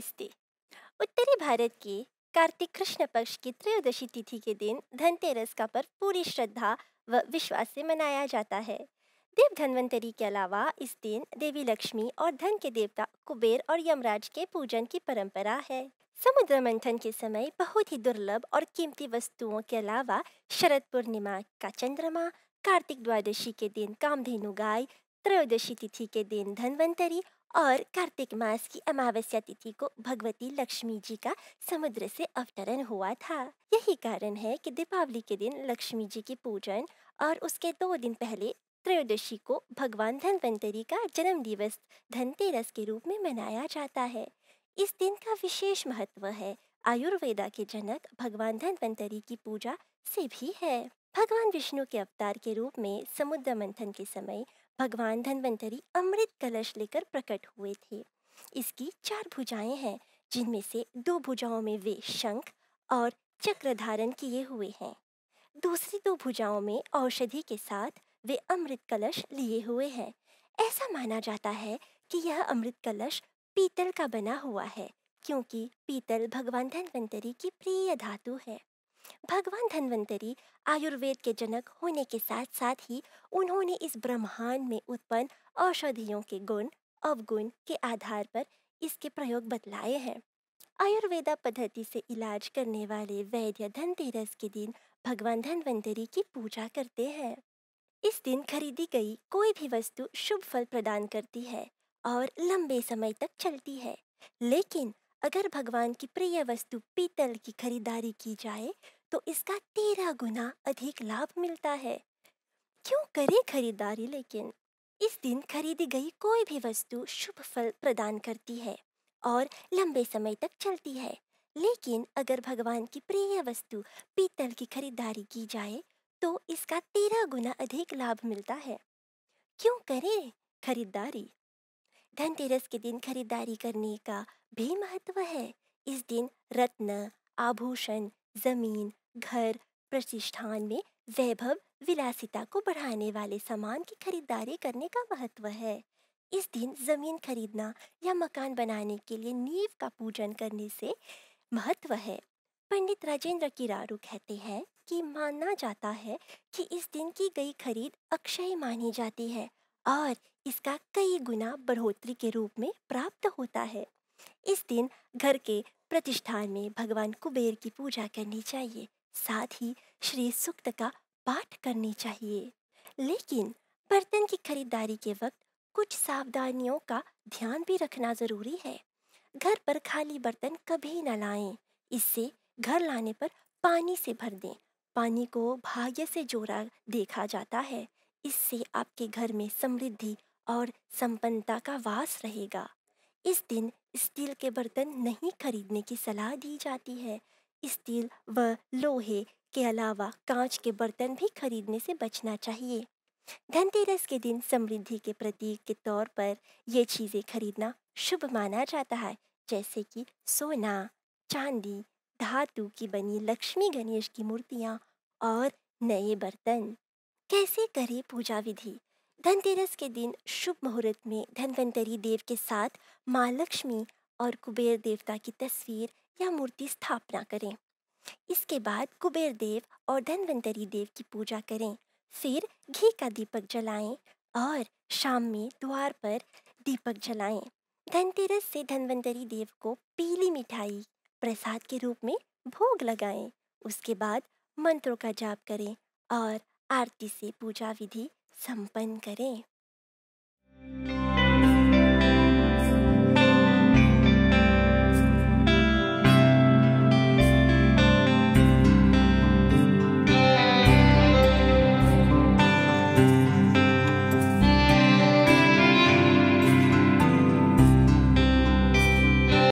नमस्ते उत्तरी भारत के कार्तिक कृष्ण पक्ष की त्रयोदशी तिथि के दिन धनतेरस का पर्व पूरी श्रद्धा व विश्वास से मनाया जाता है देव धन्वंतरी के अलावा इस दिन देवी लक्ष्मी और धन के देवता कुबेर और यमराज के पूजन की परंपरा है समुद्र मंथन के समय बहुत ही दुर्लभ और कीमती वस्तुओं के अलावा शरद पूर्णिमा का चंद्रमा कार्तिक द्वादशी के दिन कामधेनु गाय त्रयोदशी तिथि के दिन धनवंतरी और कार्तिक मास की अमावस्या तिथि को भगवती लक्ष्मी जी का समुद्र से अवतरण हुआ था यही कारण है कि दीपावली के दिन लक्ष्मी जी की पूजन और उसके दो दिन पहले त्रयोदशी को भगवान धनवंतरी का जन्म दिवस धनतेरस के रूप में मनाया जाता है इस दिन का विशेष महत्व है आयुर्वेदा के जनक भगवान धनवंतरी की पूजा से भी है भगवान विष्णु के अवतार के रूप में समुद्र मंथन के समय भगवान धनवंतरी अमृत कलश लेकर प्रकट हुए थे इसकी चार भुजाएं हैं जिनमें से दो भुजाओं में वे शंख और चक्र धारण किए हुए हैं दूसरी दो भुजाओं में औषधि के साथ वे अमृत कलश लिए हुए हैं ऐसा माना जाता है कि यह अमृत कलश पीतल का बना हुआ है क्योंकि पीतल भगवान धनवंतरी की प्रिय धातु है भगवान धनवंतरी आयुर्वेद के जनक होने के साथ साथ ही उन्होंने इस ब्रह्मांड में उत्पन्न औषधियों के गुण अवगुण के आधार पर इसके प्रयोग बतलाए हैं आयुर्वेदा पद्धति से इलाज करने वाले वैद्य धनतेरस के दिन भगवान धनवंतरी की पूजा करते हैं इस दिन खरीदी गई कोई भी वस्तु शुभ फल प्रदान करती है और लंबे समय तक चलती है लेकिन अगर भगवान की प्रिय वस्तु पीतल की खरीदारी की जाए तो इसका तेरह गुना अधिक लाभ मिलता है क्यों करें खरीदारी लेकिन इस दिन खरीदी गई कोई भी वस्तु शुभ फल प्रदान करती है और लंबे समय तक चलती है लेकिन अगर भगवान की प्रिय वस्तु पीतल की खरीदारी की जाए तो इसका तेरह गुना अधिक लाभ मिलता है क्यों करें खरीदारी धनतेरस के दिन खरीदारी करने का भी महत्व है इस दिन रत्न आभूषण जमीन घर प्रतिष्ठान में वैभव विलासिता को बढ़ाने वाले सामान की खरीदारी करने का महत्व है इस दिन जमीन खरीदना या मकान बनाने के लिए नींव का पूजन करने से महत्व है पंडित राजेंद्र किरारू कहते हैं कि माना जाता है कि इस दिन की गई खरीद अक्षय मानी जाती है और इसका कई गुना बढ़ोतरी के रूप में प्राप्त होता है इस दिन घर के प्रतिष्ठान में भगवान कुबेर की पूजा करनी चाहिए साथ ही श्री सूक्त का पाठ करनी चाहिए लेकिन बर्तन की खरीदारी के वक्त कुछ सावधानियों का ध्यान भी रखना ज़रूरी है घर पर खाली बर्तन कभी न लाएं इससे घर लाने पर पानी से भर दें पानी को भाग्य से जोड़ा देखा जाता है इससे आपके घर में समृद्धि और संपन्नता का वास रहेगा इस दिन स्टील के बर्तन नहीं खरीदने की सलाह दी जाती है स्टील व लोहे के अलावा कांच के बर्तन भी खरीदने से बचना चाहिए धनतेरस के दिन समृद्धि के प्रतीक के तौर पर ये चीज़ें खरीदना शुभ माना जाता है जैसे कि सोना चांदी धातु की बनी लक्ष्मी गणेश की मूर्तियाँ और नए बर्तन कैसे करें पूजा विधि धनतेरस के दिन शुभ मुहूर्त में धनवंतरी देव के साथ माँ लक्ष्मी और कुबेर देवता की तस्वीर या मूर्ति स्थापना करें इसके बाद कुबेर देव और धनवंतरी देव की पूजा करें फिर घी का दीपक जलाएं और शाम में द्वार पर दीपक जलाएं। धनतेरस से धनवंतरी देव को पीली मिठाई प्रसाद के रूप में भोग लगाएं। उसके बाद मंत्रों का जाप करें और आरती से पूजा विधि संपन्न करें